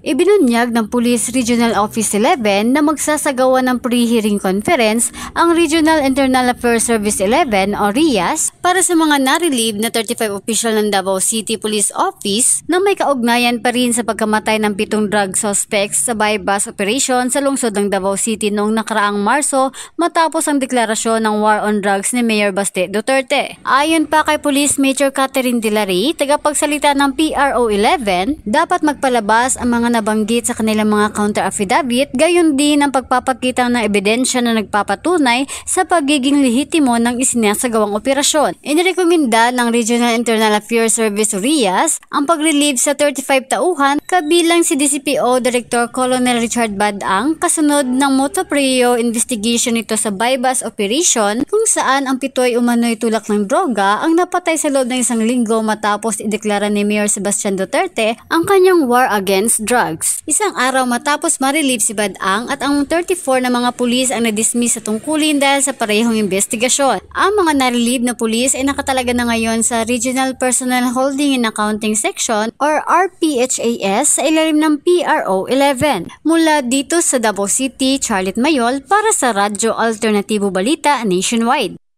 Ibinunyag ng Police Regional Office 11 na magsasagawa ng pre-hearing conference ang Regional Internal Affairs Service 11 o RIAS para sa mga narelieve na 35 official ng Davao City Police Office na may kaugnayan pa rin sa pagkamatay ng pitong drug suspects sa bypass operation sa lungsod ng Davao City noong nakaraang Marso matapos ang deklarasyon ng war on drugs ni Mayor Baste Duterte. Ayon pa kay Police Major Catherine Dilary, tagapagsalita ng PRO 11, dapat magpalabas ang mga mga nabanggit sa kanilang mga counter affidavit, gayon din ang pagpapakita ng ebidensya na nagpapatunay sa pagiging lehitimo ng isinasagawang operasyon. Inirekomenda ng Regional Internal Affairs Service RIAS ang pag-relieve sa 35 tauhan kabilang si DCPO Director Colonel Richard Badang kasunod ng Motopreo investigation nito sa Baybas Operation kung saan ang pito umano'y tulak ng droga ang napatay sa loob ng isang linggo matapos ideklara ni Mayor Sebastian Duterte ang kanyang war against drugs drugs. Isang araw matapos marilib si Badang at ang 34 na mga pulis ang nadismiss sa tungkulin dahil sa parehong investigasyon. Ang mga narilib na pulis ay nakatalaga na ngayon sa Regional Personal Holding and Accounting Section or RPHAS sa ilalim ng PRO 11. Mula dito sa Davao City, Charlotte Mayol para sa Radyo Alternatibo Balita Nationwide.